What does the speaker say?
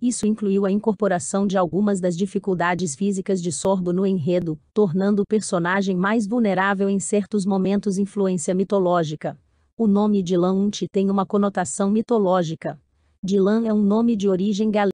Isso incluiu a incorporação de algumas das dificuldades físicas de Sorbo no enredo, tornando o personagem mais vulnerável em certos momentos influência mitológica. O nome Dilan Unti tem uma conotação mitológica. Dilan é um nome de origem galega.